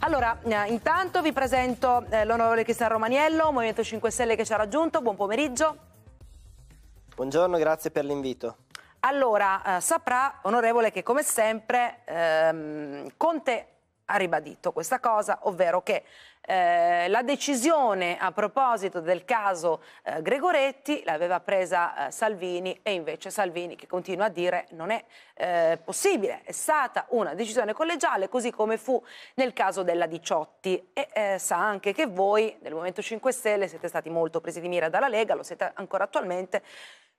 Allora, eh, intanto vi presento eh, l'onorevole Cristian Romaniello, Movimento 5 Stelle che ci ha raggiunto. Buon pomeriggio. Buongiorno, grazie per l'invito. Allora, eh, saprà, onorevole, che come sempre ehm, Conte ha ribadito questa cosa, ovvero che eh, la decisione a proposito del caso eh, Gregoretti l'aveva presa eh, Salvini e invece Salvini che continua a dire non è eh, possibile, è stata una decisione collegiale così come fu nel caso della Diciotti e eh, sa anche che voi nel Movimento 5 Stelle siete stati molto presi di mira dalla Lega, lo siete ancora attualmente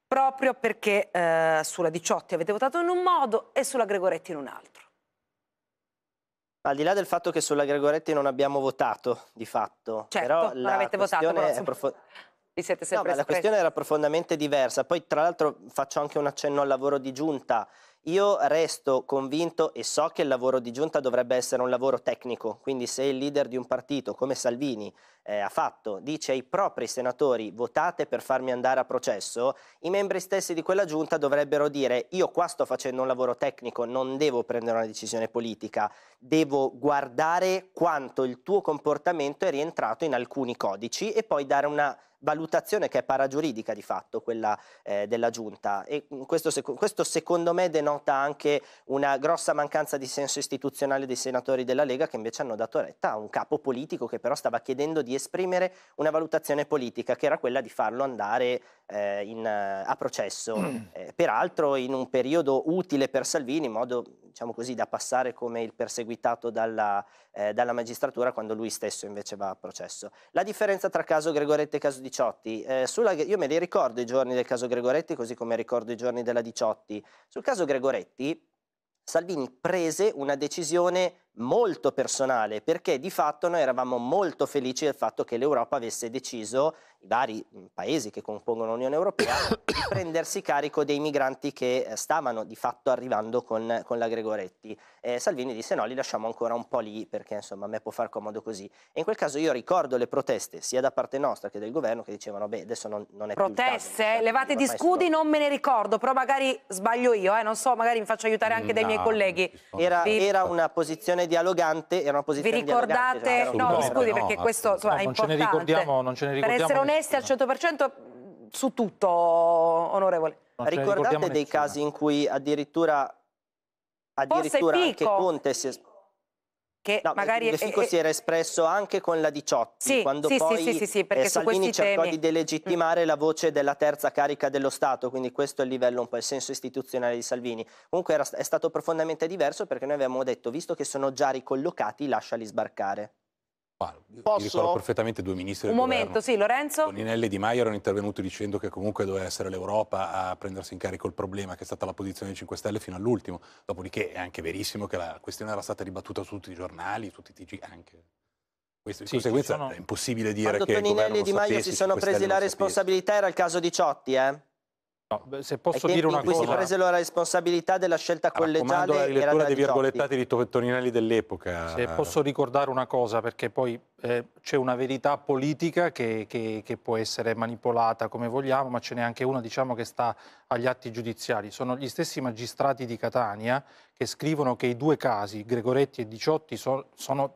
proprio perché sulla Diciotti avete votato in un modo e sulla Gregoretti in un altro. Al di là del fatto che sulla Gregoretti non abbiamo votato, di fatto. Certo, però non avete votato. Però... È profo- vi siete sempre no, ma la questione era profondamente diversa. Poi, tra l'altro, faccio anche un accenno al lavoro di giunta io resto convinto e so che il lavoro di giunta dovrebbe essere un lavoro tecnico, quindi se il leader di un partito come Salvini eh, ha fatto dice ai propri senatori votate per farmi andare a processo, i membri stessi di quella giunta dovrebbero dire io qua sto facendo un lavoro tecnico, non devo prendere una decisione politica, devo guardare quanto il tuo comportamento è rientrato in alcuni codici e poi dare una valutazione che è paragiuridica di fatto, quella eh, della giunta. E mm, questo, questo, secondo me denota anche una grossa mancanza di senso istituzionale dei senatori della Lega che invece hanno dato retta a un capo politico che però stava chiedendo di esprimere una valutazione politica che era quella di farlo andare eh, in, eh, a processo, mm. eh, peraltro in un periodo utile per Salvini, in modo diciamo così, da passare come il perseguitato dalla, eh, dalla, magistratura quando lui stesso invece va a processo. La differenza tra caso Gregoretti e caso Diciotti, eh, sulla, io me li ricordo i giorni del caso Gregoretti così come ricordo i giorni della Diciotti. Sul caso Gregoretti Salvini prese una decisione molto personale, perché di fatto noi eravamo molto felici del fatto che l'Europa avesse deciso, i vari mm, paesi che compongono l'Unione Europea, di prendersi carico dei migranti che eh, stavano di fatto arrivando con, con la Gregoretti. Eh, Salvini disse no, li lasciamo ancora un po' lì perché insomma a me può far comodo così. E in quel caso io ricordo le proteste sia da parte nostra che del governo che dicevano beh adesso non, non è proteste, più Proteste, levate di scudi non me ne ricordo, però magari sbaglio io, eh, non so, magari mi faccio aiutare anche no, dai miei colleghi. Era, era una posizione dialogante, era una posizione Vi ricordate? Dialogante, cioè, no, scusi, no, perché no, questo insomma, no, è non importante. Ce ne ricordiamo, non ce ne ricordiamo. Per essere onesti nessuno. al 100% su tutto, onorevole. Ricordate dei nessuno. casi in cui addirittura, addirittura anche Conte si è che no, magari... De Fico è, si era espresso anche con la 18, sì, quando sì, poi sì, sì, eh, Salvini cercò temi... di delegittimare mm. la voce della terza carica dello Stato, quindi questo è il livello, un po' il senso istituzionale di Salvini. Comunque era, è stato profondamente diverso perché noi avevamo detto, visto che sono già ricollocati, lasciali sbarcare. Ah, Posso? ricordo perfettamente due ministri Un momento, governo. sì, Lorenzo. Toninelli e Di Maio erano intervenuti dicendo che comunque doveva essere l'Europa a prendersi in carico il problema, che è stata la posizione dei 5 Stelle fino all'ultimo. Dopodiché è anche verissimo che la questione era stata dibattuta su tutti i giornali, tutti i TG, anche questo, sì, conseguenza sono... è impossibile dire Quando che Toninelli e Di Maio si sono presi la responsabilità era il caso di Ciotti, eh? No, se posso dire una cosa... In cui si prese la responsabilità della scelta collegiale... La rilettura dei virgolettati di Toninelli dell'epoca. Se posso ricordare una cosa, perché poi eh, c'è una verità politica che, che, che, può essere manipolata come vogliamo, ma ce n'è anche una diciamo, che sta agli atti giudiziari. Sono gli stessi magistrati di Catania che scrivono che i due casi, Gregoretti e Diciotti, so, sono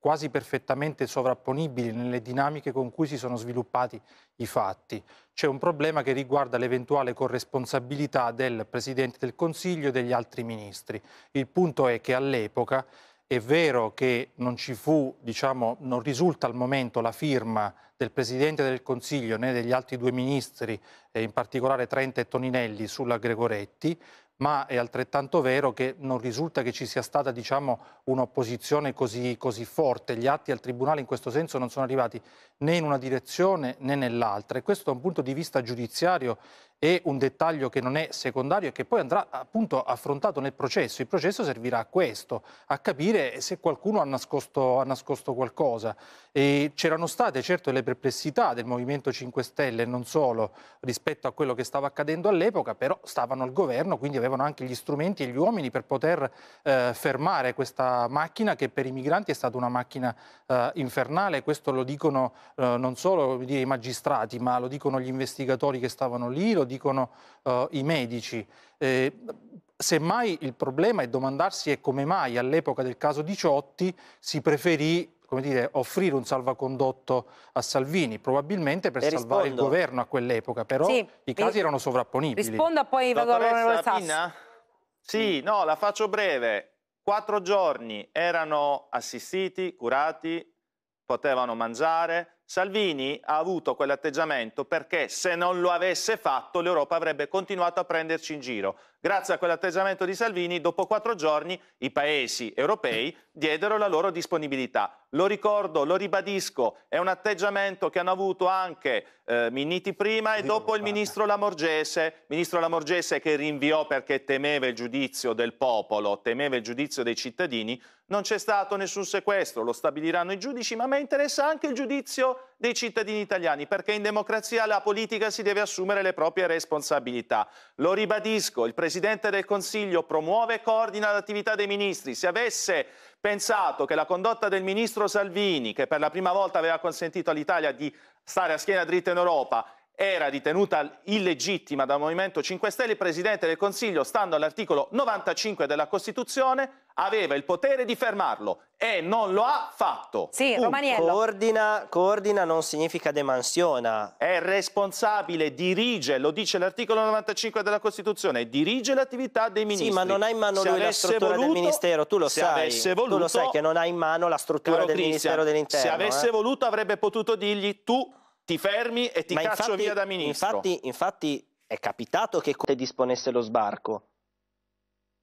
quasi perfettamente sovrapponibili nelle dinamiche con cui si sono sviluppati i fatti. C'è un problema che riguarda l'eventuale corresponsabilità del Presidente del Consiglio e degli altri ministri. Il punto è che all'epoca è vero che non ci fu, diciamo, non risulta al momento la firma del Presidente del Consiglio né degli altri due ministri, eh, in particolare Trenta e Toninelli, sulla Gregoretti, ma è altrettanto vero che non risulta che ci sia stata diciamo, un'opposizione così, così, forte. Gli atti al Tribunale in questo senso non sono arrivati né in una direzione né nell'altra e questo da un punto di vista giudiziario è un dettaglio che non è secondario e che poi andrà appunto affrontato nel processo. Il processo servirà a questo, a capire se qualcuno ha nascosto, ha nascosto qualcosa. E c'erano state certo le perplessità del Movimento 5 Stelle, non solo rispetto a quello che stava accadendo all'epoca, però stavano al governo, quindi avevano anche gli strumenti e gli uomini per poter eh, fermare questa macchina che per i migranti è stata una macchina eh, infernale. Questo lo dicono eh, non solo dire, i magistrati, ma lo dicono gli investigatori che stavano lì, lo dicono eh, i medici. Eh, semmai il problema è domandarsi è come mai all'epoca del caso Diciotti si preferì come dire, offrire un salvacondotto a Salvini, probabilmente per Le salvare rispondo. il governo a quell'epoca, però sì, i casi erano sovrapponibili. Rispondo poi vado Sassi. Sì, sì, no, la faccio breve. Quattro giorni erano assistiti, curati, potevano mangiare, Salvini ha avuto quell'atteggiamento perché se non lo avesse fatto l'Europa avrebbe continuato a prenderci in giro. Grazie a quell'atteggiamento di Salvini, dopo quattro giorni i paesi europei diedero la loro disponibilità. Lo ricordo, lo ribadisco, è un atteggiamento che hanno avuto anche eh, Minniti prima e dopo il ministro Lamorgese, ministro Lamorgese che rinviò perché temeva il giudizio del popolo, temeva il giudizio dei cittadini, non c'è stato nessun sequestro, lo stabiliranno i giudici, ma a me interessa anche il giudizio dei cittadini italiani, perché in democrazia la politica si deve assumere le proprie responsabilità. Lo ribadisco, il Presidente del Consiglio promuove e coordina l'attività dei ministri. Se avesse pensato che la condotta del ministro Salvini, che per la prima volta aveva consentito all'Italia di stare a schiena dritta in Europa, era ritenuta illegittima dal Movimento 5 Stelle, il Presidente del Consiglio, stando all'articolo 95 della Costituzione, aveva il potere di fermarlo e non lo ha fatto. Sì, Punto. Romaniello. Coordina, coordina non significa demansiona. È responsabile, dirige, lo dice l'articolo 95 della Costituzione, dirige l'attività dei ministri. Sì, ma non ha in mano se lui la struttura voluto, del Ministero, tu lo sai. Avesse Voluto, tu lo sai che non ha in mano la struttura del Ministero dell'Interno. Se avesse eh? voluto avrebbe potuto dirgli tu ti fermi e ti ma caccio infatti, via da ministro. Infatti, infatti è capitato che Conte disponesse lo sbarco.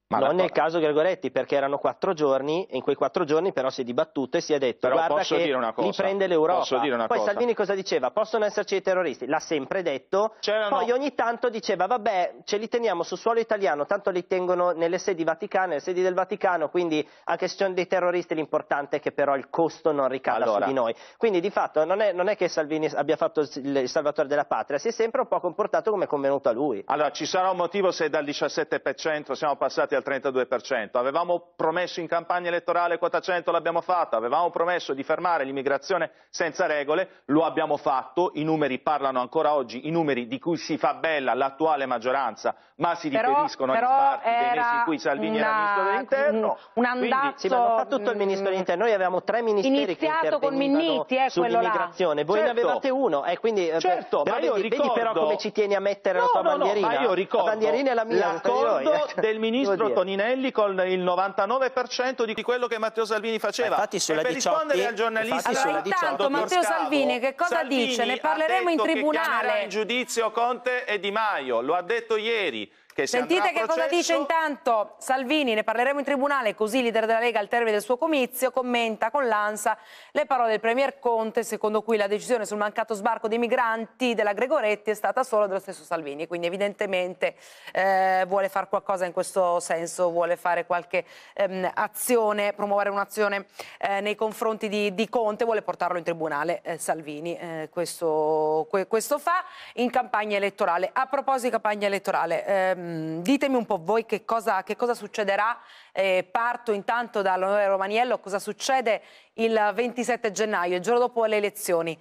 Ma non nel caso Gregoretti, perché erano quattro giorni, e in quei quattro giorni però si è dibattuto e si è detto: però guarda che li prende l'Europa. Poi cosa. Salvini cosa diceva? Possono esserci i terroristi, l'ha sempre detto. Poi ogni tanto diceva: vabbè, ce li teniamo su suolo italiano, tanto li tengono nelle sedi vaticane, nelle sedi del Vaticano, quindi anche se ci sono dei terroristi, l'importante è che però il costo non ricada allora. su di noi. Quindi di fatto non è, non è, che Salvini abbia fatto il salvatore della patria, si è sempre un po' comportato come è convenuto a lui. Allora ci sarà un motivo se dal 17% siamo passati al 32%. Avevamo promesso in campagna elettorale quota 100, l'abbiamo fatta. Avevamo promesso di fermare l'immigrazione senza regole, lo abbiamo fatto. I numeri parlano ancora oggi, i numeri di cui si fa bella l'attuale maggioranza, ma si però, riferiscono agli sbarchi dei mesi in cui Salvini una, era ministro dell'interno. Un andazzo... Quindi, sì, tutto il ministro dell'interno. Noi avevamo tre ministeri che intervenivano eh, sull'immigrazione. Voi certo. ne avevate uno. Eh, quindi, eh, certo, però, ma vedi, io ricordo... vedi però come ci tieni a mettere no, la tua no, bandierina. No, ma io ricordo la bandierina è la mia. L'accordo del ministro signor Toninelli con il 99% di quello che Matteo Salvini faceva. Ma infatti sulla e per 18, rispondere al giornalista allora, intanto Matteo Salvini che cosa Salvini dice? Ne parleremo in tribunale. Che in giudizio Conte e Di Maio, lo ha detto ieri che Sentite che cosa dice intanto Salvini, ne parleremo in tribunale, così il leader della Lega al termine del suo comizio commenta con l'ANSA le parole del Premier Conte secondo cui la decisione sul mancato sbarco dei migranti della Gregoretti è stata solo dello stesso Salvini, quindi evidentemente eh, vuole fare qualcosa in questo senso, vuole fare qualche ehm, azione, promuovere un'azione eh, nei confronti di, di, Conte, vuole portarlo in tribunale eh, Salvini, eh, questo, que, questo, fa in campagna elettorale. A proposito di campagna elettorale, ehm, Ehm, ditemi un po' voi che cosa, che cosa succederà. Eh, parto intanto dall'onorevole Romaniello. Cosa succede il 27 gennaio, il giorno dopo le elezioni?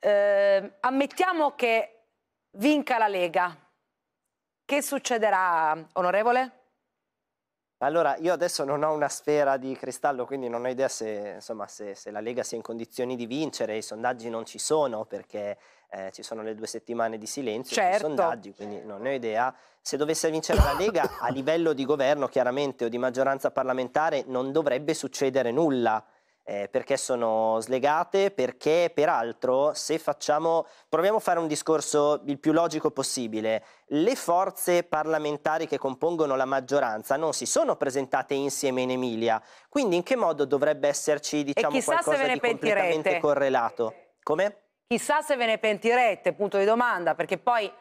Ehm, ammettiamo che vinca la Lega. Che succederà, onorevole? Allora, io adesso non ho una sfera di cristallo, quindi non ho idea se, insomma, se, se la Lega sia in condizioni di vincere, i sondaggi non ci sono perché eh, ci sono le due settimane di silenzio certo. sui sondaggi, quindi non ne ho idea. Se dovesse vincere la Lega a livello di governo, chiaramente, o di maggioranza parlamentare, non dovrebbe succedere nulla eh, perché sono slegate, perché peraltro se facciamo, proviamo a fare un discorso il più logico possibile, le forze parlamentari che compongono la maggioranza non si sono presentate insieme in Emilia, quindi in che modo dovrebbe esserci diciamo, qualcosa di completamente correlato? Come? Chissà se ve ne pentirete, punto di domanda, perché poi...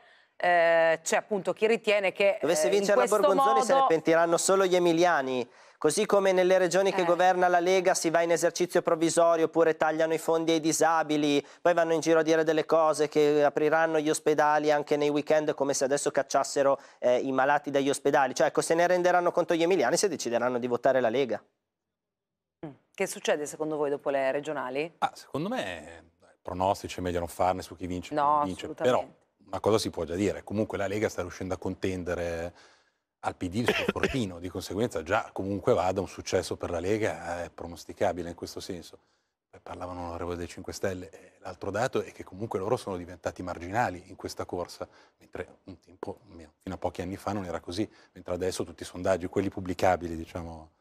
Eh, c'è appunto chi ritiene che... Dovesse eh, vincere eh, la Borgonzoni modo... se ne pentiranno solo gli emiliani. Così come nelle regioni che eh. governa la Lega si va in esercizio provvisorio oppure tagliano i fondi ai disabili, poi vanno in giro a dire delle cose che apriranno gli ospedali anche nei weekend come se adesso cacciassero eh, i malati dagli ospedali. Cioè ecco, se ne renderanno conto gli emiliani se decideranno di votare la Lega. Mm. Che succede secondo voi dopo le regionali? Ah, secondo me pronostici è meglio non farne su chi vince. No, chi vince. Però una cosa si può già dire, comunque la Lega sta riuscendo a contendere al PD il suo fortino, di conseguenza già comunque vada un successo per la Lega è pronosticabile in questo senso. Parlavano l'onorevole dei 5 Stelle, eh, l'altro dato è che comunque loro sono diventati marginali in questa corsa, mentre un tempo, fino a pochi anni fa non era così, mentre adesso tutti i sondaggi, quelli pubblicabili diciamo,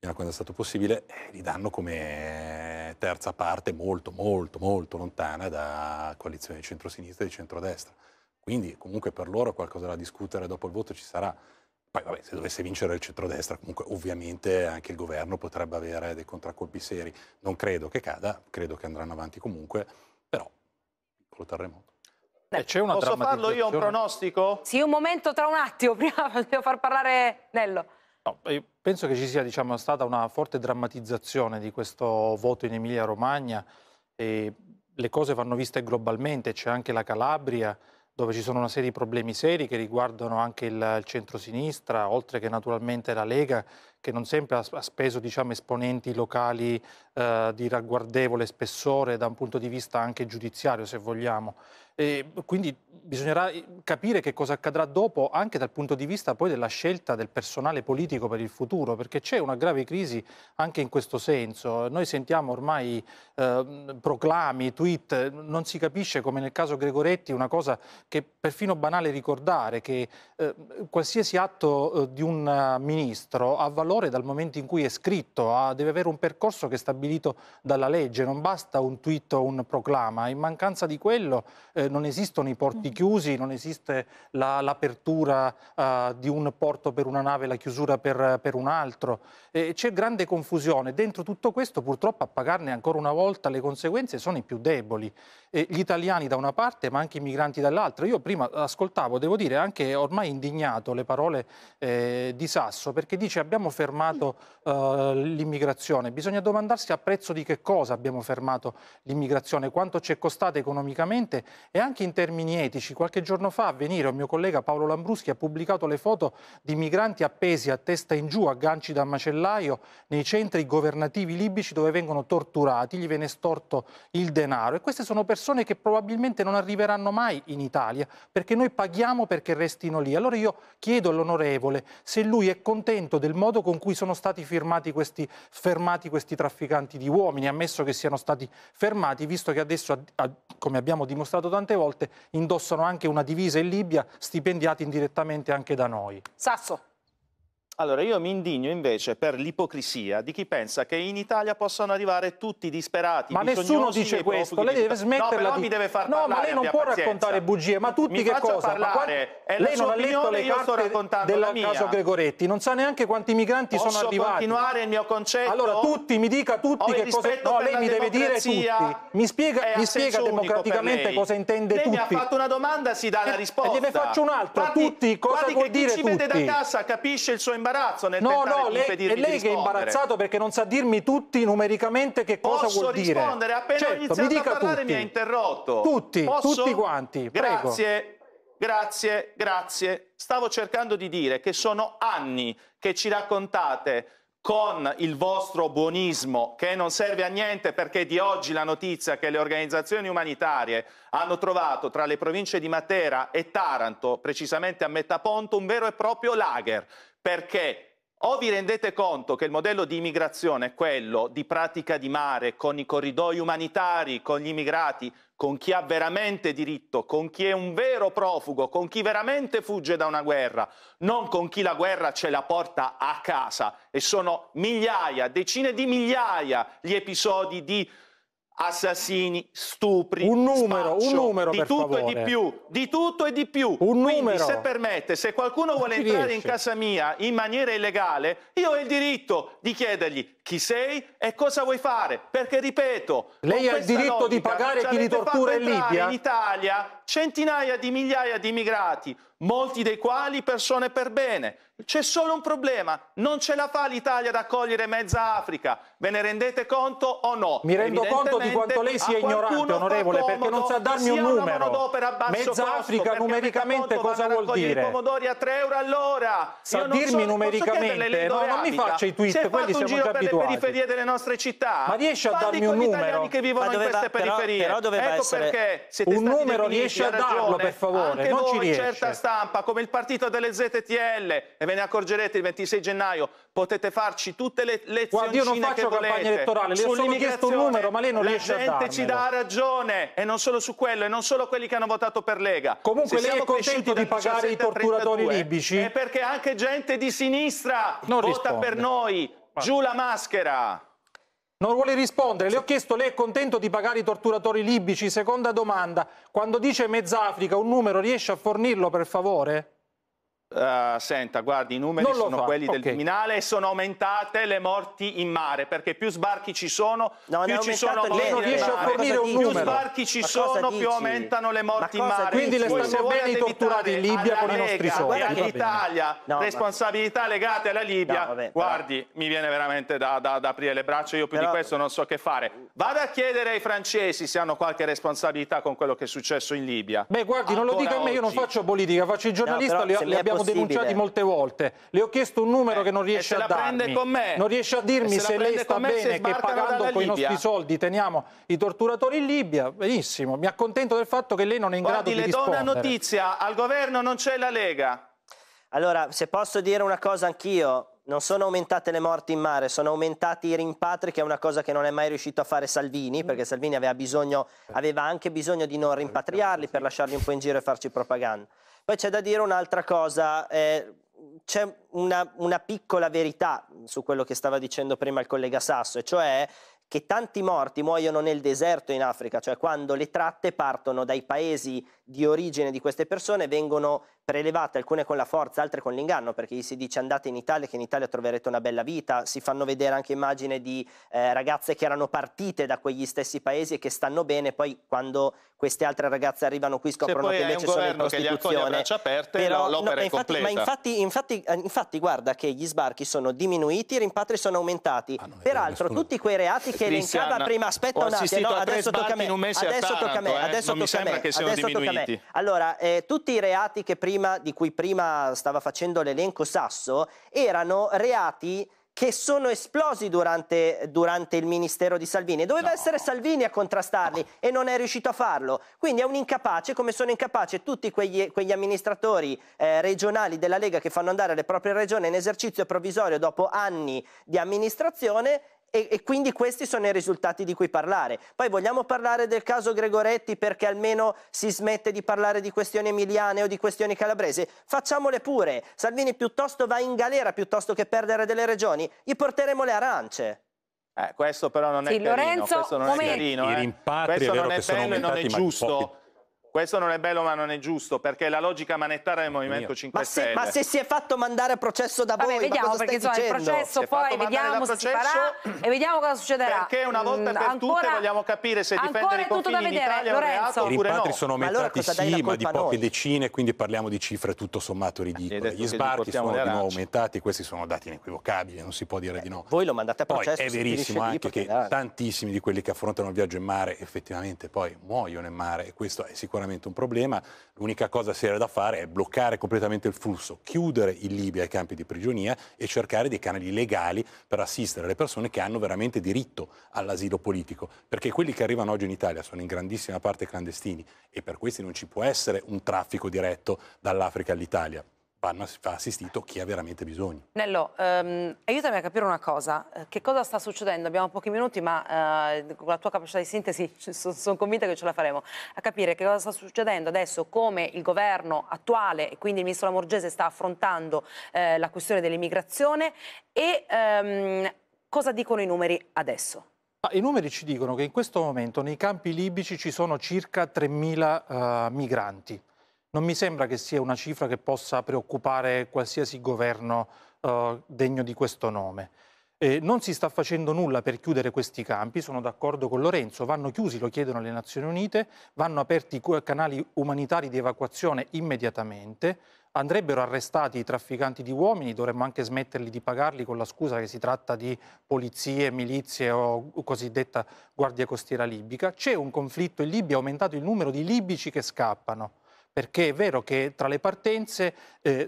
fino a quando è stato possibile, eh, li danno come terza parte molto molto molto lontana da coalizione di centrosinistra e di centrodestra. Quindi comunque per loro qualcosa da discutere dopo il voto ci sarà poi vabbè, se dovesse vincere il centrodestra, comunque ovviamente anche il governo potrebbe avere dei contraccolpi seri. Non credo che cada, credo che andranno avanti comunque, però piccolo terremoto. Eh, Posso farlo io un pronostico? Sì, un momento tra un attimo, prima devo far parlare Nello. No, penso che ci sia diciamo, stata una forte drammatizzazione di questo voto in Emilia-Romagna. le cose vanno viste globalmente, c'è anche la Calabria dove ci sono una serie di problemi seri che riguardano anche il, il centro-sinistra, oltre che naturalmente la Lega, che non sempre ha speso diciamo, esponenti locali eh, di ragguardevole spessore da un punto di vista anche giudiziario, se vogliamo. E quindi bisognerà eh, capire che cosa accadrà dopo anche dal punto di vista poi della scelta del personale politico per il futuro, perché c'è una grave crisi anche in questo senso. Noi sentiamo ormai eh, proclami, tweet, non si capisce come nel caso Gregoretti una cosa che è perfino banale ricordare, che eh, qualsiasi atto eh, di un eh, ministro ha valore l'autore dal momento in cui è scritto, ha, ah, deve avere un percorso che è stabilito dalla legge, non basta un tweet o un proclama, in mancanza di quello eh, non esistono i porti chiusi, non esiste la, l'apertura eh, di un porto per una nave, la chiusura per, per un altro, e c'è grande confusione, dentro tutto questo purtroppo a pagarne ancora una volta le conseguenze sono i più deboli, e gli italiani da una parte ma anche i migranti dall'altra, io prima ascoltavo, devo dire, anche ormai indignato le parole eh, di Sasso perché dice abbiamo fermato eh, l'immigrazione. Bisogna domandarsi a prezzo di che cosa abbiamo fermato l'immigrazione, quanto ci è costata economicamente e anche in termini etici. Qualche giorno fa a venire un mio collega Paolo Lambruschi ha pubblicato le foto di migranti appesi a testa in giù, a ganci da macellaio, nei centri governativi libici dove vengono torturati, gli viene storto il denaro. E queste sono persone che probabilmente non arriveranno mai in Italia perché noi paghiamo perché restino lì. Allora io chiedo all'onorevole se lui è contento del modo con cui sono stati firmati questi, fermati questi trafficanti di uomini, ammesso che siano stati fermati, visto che adesso, come abbiamo dimostrato tante volte, indossano anche una divisa in Libia, stipendiati indirettamente anche da noi. Sasso. Allora, io mi indigno invece per l'ipocrisia di chi pensa che in Italia possano arrivare tutti disperati. Ma nessuno dice questo, lei deve smetterla no, di... mi deve far parlare, No, ma lei non può pazienza. raccontare bugie, ma tutti mi che cosa? Parlare. Ma quando... Lei non ha letto le carte del caso Gregoretti, non sa neanche quanti migranti Posso sono arrivati. Posso continuare il mio concetto? Allora, tutti, mi dica tutti Ho che cosa... No, lei mi deve dire tutti. Mi spiega, mi spiega democraticamente cosa intende lei tutti. Lei mi ha fatto una domanda, si dà la risposta. Eh, e gliene faccio un'altra, tutti, cosa vuol dire tutti? Chi ci vede da casa capisce il suo imbarazzo imbarazzo nel no, no, lei, è lei che è imbarazzato perché non sa dirmi tutti numericamente che Posso cosa vuol dire. Posso rispondere, appena certo, iniziato mi a parlare tutti. mi ha interrotto. Tutti, Posso? tutti quanti, Grazie. Grazie, grazie. Stavo cercando di dire che sono anni che ci raccontate con il vostro buonismo che non serve a niente perché di oggi la notizia che le organizzazioni umanitarie hanno trovato tra le province di Matera e Taranto, precisamente a Metaponto, un vero e proprio lager perché o vi rendete conto che il modello di immigrazione è quello di pratica di mare, con i corridoi umanitari, con gli immigrati, con chi ha veramente diritto, con chi è un vero profugo, con chi veramente fugge da una guerra, non con chi la guerra ce la porta a casa. E sono migliaia, decine di migliaia gli episodi di assassini, stupri, un numero, spaccio, un numero di tutto favore. e di più, di tutto e di più. Un Quindi, numero. se permette, se qualcuno non vuole entrare riesce. in casa mia in maniera illegale, io ho il diritto di chiedergli chi sei e cosa vuoi fare. Perché ripeto, lei ha il diritto logica, di pagare chi li tortura in Libia. In Italia centinaia di migliaia di immigrati, molti dei quali persone per bene. C'è solo un problema, non ce la fa l'Italia ad accogliere mezza Africa. Ve ne rendete conto o no? Mi rendo conto di quanto lei sia ignorante, onorevole, perché non sa darmi un numero. Mezza Africa numericamente cosa vuol dire? I pomodori a 3 euro all'ora. Sa Io dirmi so, numericamente? No, non mi faccia i tweet, quelli siamo già abituati periferie delle nostre città. Ma riesci a Parli darmi un numero? italiani che vivono doveva, in queste periferie. Però, però ecco perché siete un numero riesci a darlo, ragione. per favore. Anche non voi, certa stampa, come il partito delle ZTL, e ve ne accorgerete il 26 gennaio, potete farci tutte le lezioni che volete. Guarda, io non faccio campagna elettorale, le ho solo chiesto un numero, ma lei non riesce a darmelo. La gente ci dà ragione, e non solo su quello, e non solo quelli che hanno votato per Lega. Comunque Se lei è contento di pagare i torturatori libici? È perché anche gente di sinistra non vota risponde. per noi, Giù la maschera! Non vuole rispondere, le ho chiesto, lei è contento di pagare i torturatori libici? Seconda domanda, quando dice Mezz'Africa un numero riesce a fornirlo per favore? Uh, senta, guardi, i numeri sono fa. quelli okay. del criminale e sono aumentate le morti in mare, perché più sbarchi ci sono, no, più ci sono morti non riesce a fornire un numero. Più sbarchi ci sono, più aumentano le morti in mare. Quindi le stanno bene torturate in Libia con Lega, i nostri soldi. all'Italia, no, responsabilità no. legate alla Libia. Vabbè, guardi, però... mi viene veramente da, da, da, aprire le braccia, io più però... di questo non so che fare. Vado a chiedere ai francesi se hanno qualche responsabilità con quello che è successo in Libia. Beh, guardi, non lo dico a me, io non faccio politica, faccio il giornalista, le abbiamo siamo denunciati molte volte. Le ho chiesto un numero eh, che non riesce a darmi. Non riesce a dirmi se, se lei sta bene che pagando con i nostri soldi teniamo i torturatori in Libia. Benissimo, mi accontento del fatto che lei non è in Guardi, grado di rispondere. le do una notizia, al governo non c'è la Lega. Allora, se posso dire una cosa anch'io, non sono aumentate le morti in mare, sono aumentati i rimpatri, che è una cosa che non è mai riuscito a fare Salvini, perché Salvini aveva, bisogno, aveva anche bisogno di non rimpatriarli per lasciarli un po' in giro e farci propaganda. Poi c'è da dire un'altra cosa. Eh, c'è una, una piccola verità su quello che stava dicendo prima il collega Sasso, e cioè che tanti morti muoiono nel deserto in Africa, cioè quando le tratte partono dai paesi di origine di queste persone, vengono prelevate, alcune con la forza, altre con l'inganno, perché gli si dice andate in Italia che in Italia troverete una bella vita, si fanno vedere anche immagini di eh, ragazze che erano partite da quegli stessi paesi e che stanno bene, poi quando queste altre ragazze arrivano qui scoprono che invece sono in prostituzione. Che aperte, Però, no, ma infatti, ma infatti, infatti, eh, infatti, guarda che gli sbarchi sono diminuiti, i rimpatri sono aumentati. Ah, Peraltro nessuno. tutti quei reati che elencava prima, aspetta un attimo, eh, no, adesso tocca a me, adesso tocca a me, adesso tocca a me, adesso tocca a me. Allora, eh, tutti i reati che prima prima, di cui prima stava facendo l'elenco Sasso erano reati che sono esplosi durante, durante, il ministero di Salvini. Doveva no. essere Salvini a contrastarli no. e non è riuscito a farlo. Quindi è un incapace, come sono incapaci tutti quegli, quegli amministratori eh, regionali della Lega che fanno andare le proprie regioni in esercizio provvisorio dopo anni di amministrazione e, e, quindi questi sono i risultati di cui parlare. Poi vogliamo parlare del caso Gregoretti perché almeno si smette di parlare di questioni emiliane o di questioni calabrese? Facciamole pure. Salvini piuttosto va in galera piuttosto che perdere delle regioni. Gli porteremo le arance. Eh, questo però non è sì, carino, questo non è carino, eh. I rimpatri questo è vero non è che bello sono e non è giusto. Questo non è bello ma non è giusto perché è la logica manettara del Movimento 5 ma se, Stelle. Ma se si è fatto mandare a processo da Vabbè, voi, vediamo, perché insomma, il processo poi vediamo si farà e vediamo cosa succederà. Perché una volta mm, per ancora, tutte vogliamo capire se difendere i confini da vedere, in Italia è un reato oppure no. I rimpatri sono aumentati allora sì, ma di poche noi. decine, quindi parliamo di cifre tutto sommato ridicole. Gli sbarchi sono di nuovo aumentati, questi sono dati inequivocabili, non si può dire di no. Voi lo mandate a processo. Poi è verissimo anche che tantissimi di quelli che affrontano il viaggio in mare effettivamente poi muoiono in mare e questo è sicuramente veramente un problema. L'unica cosa seria da fare è bloccare completamente il flusso, chiudere in Libia i campi di prigionia e cercare dei canali legali per assistere le persone che hanno veramente diritto all'asilo politico. Perché quelli che arrivano oggi in Italia sono in grandissima parte clandestini e per questi non ci può essere un traffico diretto dall'Africa all'Italia va assistito chi ha veramente bisogno. Nello, ehm, aiutami a capire una cosa, eh, che cosa sta succedendo? Abbiamo pochi minuti, ma eh, con la tua capacità di sintesi sono son convinta che ce la faremo, a capire che cosa sta succedendo adesso, come il governo attuale e quindi il ministro Lamorgese sta affrontando eh, la questione dell'immigrazione e ehm, cosa dicono i numeri adesso. Ah, I numeri ci dicono che in questo momento nei campi libici ci sono circa 3.000 uh, eh, migranti non mi sembra che sia una cifra che possa preoccupare qualsiasi governo eh, degno di questo nome. Eh, non si sta facendo nulla per chiudere questi campi, sono d'accordo con Lorenzo, vanno chiusi, lo chiedono le Nazioni Unite, vanno aperti i canali umanitari di evacuazione immediatamente, andrebbero arrestati i trafficanti di uomini, dovremmo anche smetterli di pagarli con la scusa che si tratta di polizie, milizie o cosiddetta guardia costiera libica. C'è un conflitto in Libia, è aumentato il numero di libici che scappano perché è vero che tra le partenze, eh,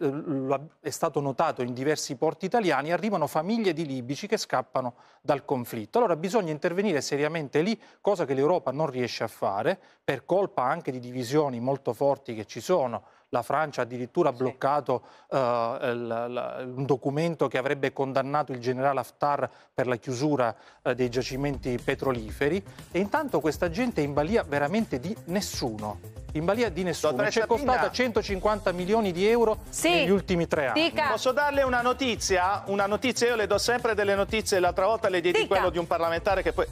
è stato notato in diversi porti italiani, arrivano famiglie di libici che scappano dal conflitto. Allora bisogna intervenire seriamente lì, cosa che l'Europa non riesce a fare, per colpa anche di divisioni molto forti che ci sono la Francia ha addirittura ha bloccato sì. uh, eh, il, un documento che avrebbe condannato il generale Haftar per la chiusura uh, dei giacimenti petroliferi e intanto questa gente è in balia veramente di nessuno. In balia di nessuno, ci è costata 150 milioni di euro sì. negli ultimi tre anni. Dica. Posso darle una notizia? Una notizia, io le do sempre delle notizie, l'altra volta le diedi Dica. quello di un parlamentare che poi...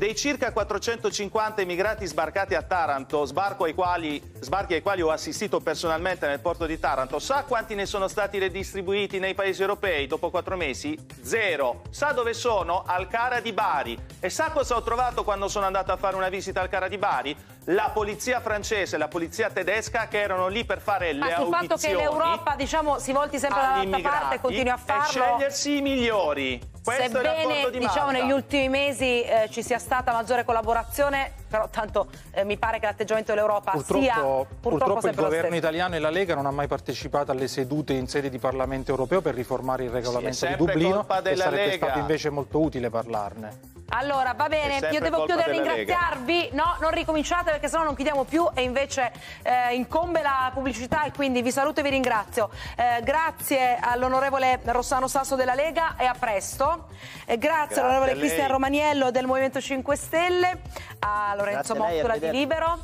Dei circa 450 immigrati sbarcati a Taranto, ai quali, sbarchi ai quali ho assistito personalmente nel porto di Taranto, sa quanti ne sono stati redistribuiti nei paesi europei dopo quattro mesi? Zero. Sa dove sono? Al Cara di Bari. E sa cosa ho trovato quando sono andato a fare una visita al Cara di Bari? La polizia francese e la polizia tedesca che erano lì per fare Ma le audizioni. Ma sul fatto che l'Europa diciamo, si volti sempre dall'altra parte e continui a farlo... Per scegliersi i migliori sebbene diciamo, negli ultimi mesi eh, ci sia stata maggiore collaborazione, però tanto eh, mi pare che l'atteggiamento dell'Europa sia purtroppo, purtroppo il governo italiano e la Lega non ha mai partecipato alle sedute in sede di Parlamento europeo per riformare il regolamento sì, di Dublino e sarebbe Lega. stato invece molto utile parlarne. Allora, va bene, io devo chiudere ringraziarvi. No, non ricominciate perché sennò non chiudiamo più e invece eh, incombe la pubblicità e quindi vi saluto e vi ringrazio. Eh, grazie all'onorevole Rossano Sasso della Lega e a presto. Eh, grazie, grazie all'onorevole Cristian Romaniello del Movimento 5 Stelle, a Lorenzo grazie Mottola a di Libero.